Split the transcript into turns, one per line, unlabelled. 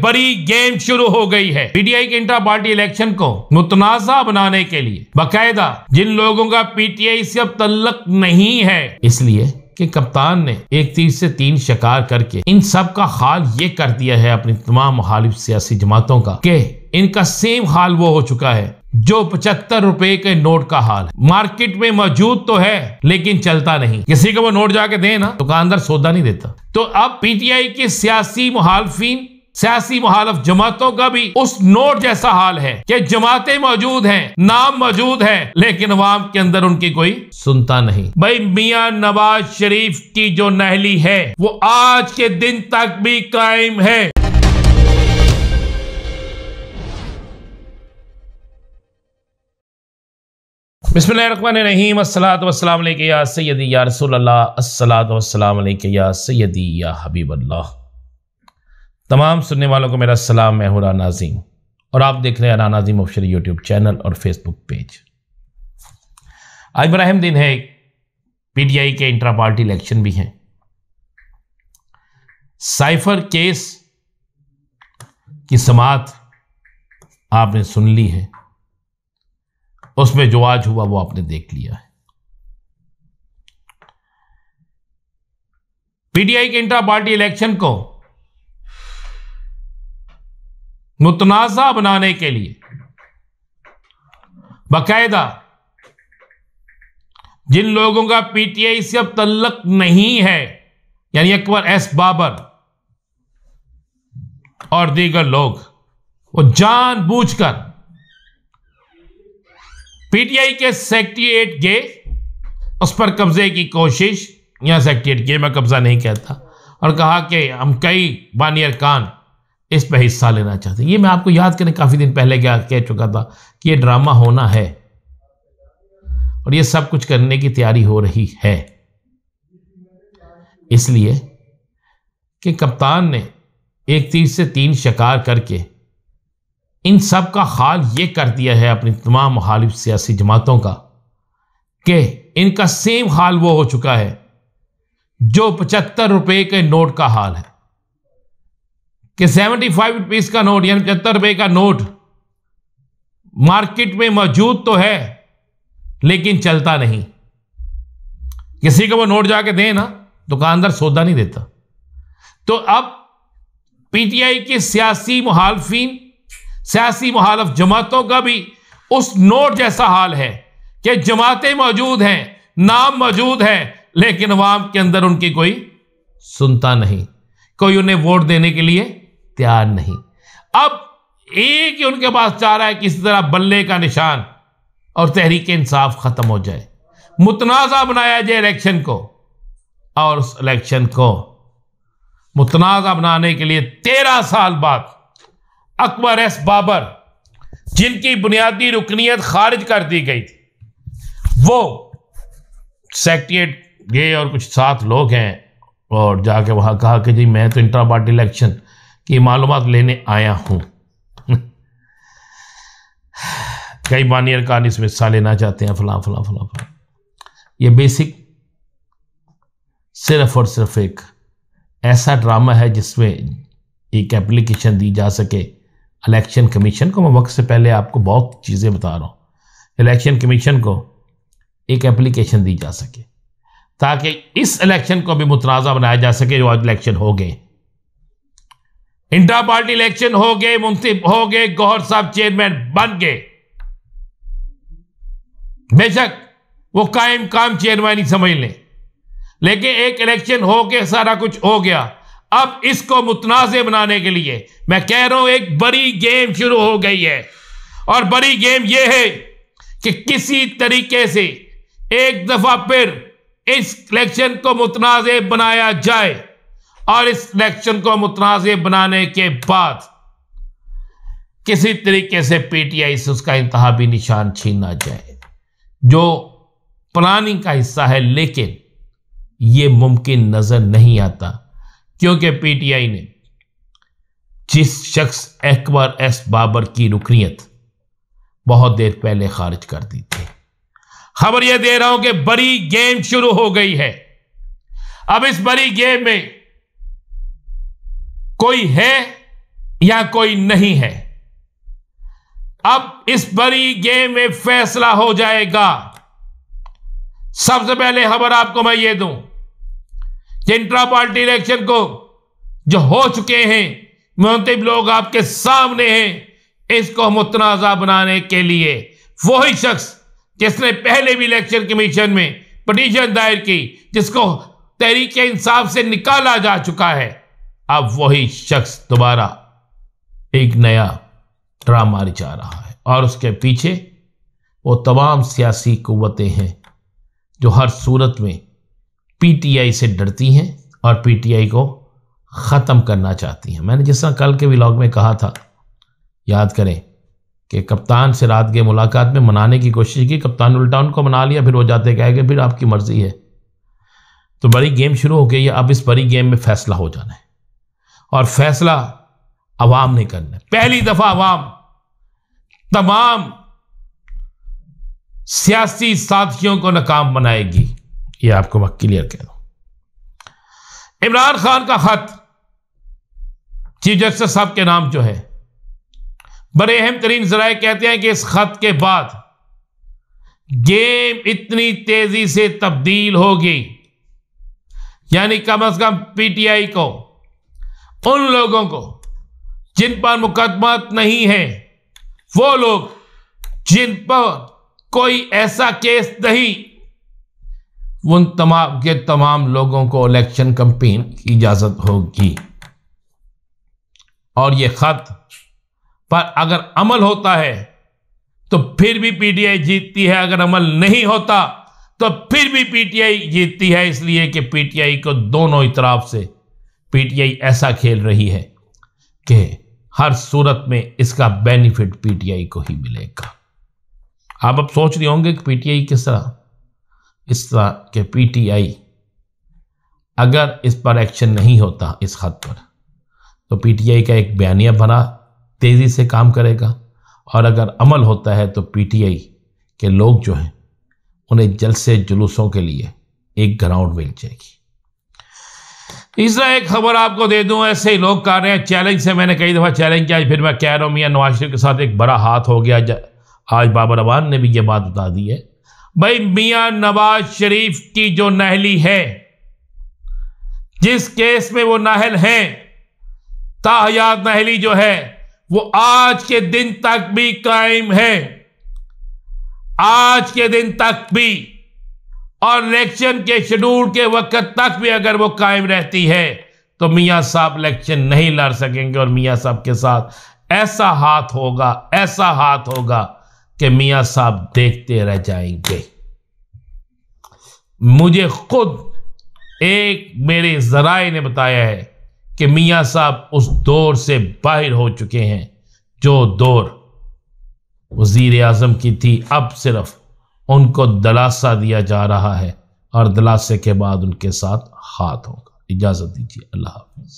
बड़ी गेम शुरू हो गई है पीटीआई के इंटर पार्टी इलेक्शन को मुतनाजा बनाने के लिए बाकायदा जिन लोगों का पीटीआई से अब तल्लक नहीं है इसलिए कि कप्तान ने एक तीर से तीन शिकार करके इन सब का हाल ये कर दिया है अपनी तमाम मुखालिफ सियासी जमातों का के इनका सेम हाल वो हो चुका है जो पचहत्तर रुपए के नोट का हाल है मार्केट में मौजूद तो है लेकिन चलता नहीं किसी को वो नोट जाके दे ना दुकानदार सौदा नहीं देता तो अब पीटीआई के सियासी मुहालफिन सियासी मुहालफ जमातों का भी उस नोट जैसा हाल है कि जमातें मौजूद हैं नाम मौजूद है लेकिन अवाम के अंदर उनकी कोई सुनता नहीं भाई मियाँ नवाज शरीफ की जो नहली है वो आज के दिन तक भी कायम है बिस्मिल्लाहिर्रहमानिर्रहीम अस्सलातु या सय्यदी या रसूल अल्लाह या या हबीबल्लाह तमाम सुनने वालों को मेरा सलाम मैं हूँ राना जीम और आप देख रहे हैं राना जीम ऑफिशियल यूट्यूब चैनल और फेसबुक पेज आज अहम दिन है पीटीआई के इंट्रा पार्टी इलेक्शन भी हैं साइफर केस की समात आपने सुन ली है उसमें जो आज हुआ वो आपने देख लिया है पीटीआई के इंट्रा पार्टी इलेक्शन को मुतनाज़ा बनाने के लिए बाकायदा जिन लोगों का पीटीआई से अब तल्लक नहीं है यानी अकबर एस बाबर और दीगर लोग वो जानबूझकर पीटीआई के एट गए उस पर कब्जे की कोशिश या सेक्रेटरिएट गए मैं कब्जा नहीं कहता और कहा कि हम कई बानियर कान पर हिस्सा लेना चाहते हैं ये मैं आपको याद करें काफ़ी दिन पहले क्या कह चुका था कि ये ड्रामा होना है और ये सब कुछ करने की तैयारी हो रही है इसलिए कि कप्तान ने एक तीर से तीन शिकार करके इन सब का हाल ये कर दिया है अपनी तमाम मुखालिफ सियासी जमातों का कि इनका सेम हाल वो हो चुका है जो पचहत्तर रुपए के नोट का हाल है कि 75 फाइव रुपीज का नोट यानी पचहत्तर रुपये का नोट मार्केट में मौजूद तो है लेकिन चलता नहीं किसी को वो नोट जाके दे ना दुकानदार सौदा नहीं देता तो अब पीटीआई के सियासी मुहालफी सियासी मुहालफ जमातों का भी उस नोट जैसा हाल है कि जमातें मौजूद हैं नाम मौजूद है लेकिन अवाम के अंदर उनकी कोई सुनता नहीं कोई उन्हें वोट देने के लिए इख्तियार नहीं अब एक ही उनके पास रहा है किसी तरह बल्ले का निशान और तहरीक इंसाफ ख़त्म हो जाए मुतनाज़ा बनाया जाए इलेक्शन को और उस इलेक्शन को मुतनाज़ा बनाने के लिए तेरह साल बाद अकबर एस बाबर जिनकी बुनियादी रुकनीत खारिज कर दी गई थी वो सेक्रेट गए और कुछ सात लोग हैं और जाके वहां कहा कि जी मैं तो इंटर पार्टी इलेक्शन ये मालूम लेने आया हूँ कई बानी अरकान इसमें हिस्सा लेना चाहते हैं फलां फला फला फला ये बेसिक सिर्फ और सिर्फ एक ऐसा ड्रामा है जिसमें एक एप्लीकेशन दी जा सके इलेक्शन कमीशन को मैं वक्त से पहले आपको बहुत चीज़ें बता रहा हूँ इलेक्शन कमीशन को एक एप्लीकेशन दी जा सके ताकि इस इलेक्शन को भी मुतनाज़ा बनाया जा सके जो आज इलेक्शन हो गए इंटर पार्टी इलेक्शन हो गए मुंसिफ हो गए गौर साहब चेयरमैन बन गए बेशक वो कायम काम चेयरमैन ही समझ लें लेकिन एक इलेक्शन हो के सारा कुछ हो गया अब इसको मुतनाजे बनाने के लिए मैं कह रहा हूं एक बड़ी गेम शुरू हो गई है और बड़ी गेम यह है कि किसी तरीके से एक दफ़ा फिर इस इलेक्शन को मुतनाज़ बनाया जाए और इस इलेक्शन को मुतनाज़ बनाने के बाद किसी तरीके से पीटीआई से उसका इंतहाबी निशान छीना जाए जो प्लानिंग का हिस्सा है लेकिन यह मुमकिन नज़र नहीं आता क्योंकि पीटीआई ने जिस शख्स अकबर एस बाबर की रुकनीत बहुत देर पहले खारिज कर दी थी खबर यह दे रहा हूं कि बड़ी गेम शुरू हो गई है अब इस बड़ी गेम में कोई है या कोई नहीं है अब इस बड़ी गेम में फैसला हो जाएगा सबसे पहले खबर आपको मैं ये दूं कि इंट्रा पार्टी इलेक्शन को जो हो चुके हैं मुंतब लोग आपके सामने हैं इसको मुतनाज़ा बनाने के लिए वही शख्स जिसने पहले भी इलेक्शन कमीशन में पटिशन दायर की जिसको तहरीक इंसाफ से निकाला जा चुका है अब वही शख्स दोबारा एक नया ड्रामा रिचा रहा है और उसके पीछे वो तमाम सियासी कुवतें हैं जो हर सूरत में पीटीआई से डरती हैं और पीटीआई को ख़त्म करना चाहती हैं मैंने जिस तरह कल के व्लॉग में कहा था याद करें कि कप्तान से रात के मुलाकात में मनाने की कोशिश की कप्तान उल्टा उनको मना लिया फिर वो जाते कह फिर आपकी मर्ज़ी है तो बड़ी गेम शुरू हो गई है अब इस बड़ी गेम में फैसला हो जाना है और फैसला अवाम ने करना पहली दफा अवाम तमाम सियासी साथियों को नाकाम बनाएगी ये आपको मैं क्लियर कह रहा हूं इमरान खान का खत चीफ जस्टिस साहब के नाम जो है बड़े अहम तरीन जराए कहते हैं कि इस खत के बाद गेम इतनी तेजी से तब्दील होगी यानी कम अज कम पीटीआई को उन लोगों को जिन पर मुकदमा नहीं है वो लोग जिन पर कोई ऐसा केस नहीं उन तमाम के तमाम लोगों को इलेक्शन कंपेन की इजाज़त होगी और ये ख़त पर अगर अमल होता है तो फिर भी पीटीआई जीतती है अगर अमल नहीं होता तो फिर भी पीटीआई जीतती है इसलिए कि पीटीआई को दोनों इतराफ से पीटीआई ऐसा खेल रही है कि हर सूरत में इसका बेनिफिट पीटीआई को ही मिलेगा आप अब सोच रहे होंगे कि पीटीआई किस तरह इस तरह के पीटीआई अगर इस पर एक्शन नहीं होता इस हद पर तो पीटीआई का एक बयानिया भरा तेज़ी से काम करेगा और अगर अमल होता है तो पीटीआई के लोग जो हैं उन्हें जलसे जुलूसों के लिए एक ग्राउंड मिल जाएगी तीसरा एक खबर आपको दे दूं ऐसे ही लोग कर रहे हैं चैलेंज से मैंने कई दफ़ा चैलेंज किया फिर मैं कह रहा हूँ मियाँ नवाज शरीफ के साथ एक बड़ा हाथ हो गया आज बाबर अवान ने भी ये बात बता दी है भाई मियाँ नवाज शरीफ की जो नहली है जिस केस में वो नाहल हैं ताहयात नहली जो है वो आज के दिन तक भी कायम है आज के दिन तक भी और इलेक्शन के शेड्यूल के वक्त तक भी अगर वो कायम रहती है तो मियाँ साहब इलेक्शन नहीं लड़ सकेंगे और मियाँ साहब के साथ ऐसा हाथ होगा ऐसा हाथ होगा कि मियाँ साहब देखते रह जाएंगे मुझे खुद एक मेरे जराए ने बताया है कि मियाँ साहब उस दौर से बाहर हो चुके हैं जो दौर वजीर आजम की थी अब सिर्फ उनको दलासा दिया जा रहा है और दलासे के बाद उनके साथ हाथ होगा इजाज़त दीजिए अल्लाह हाफिज़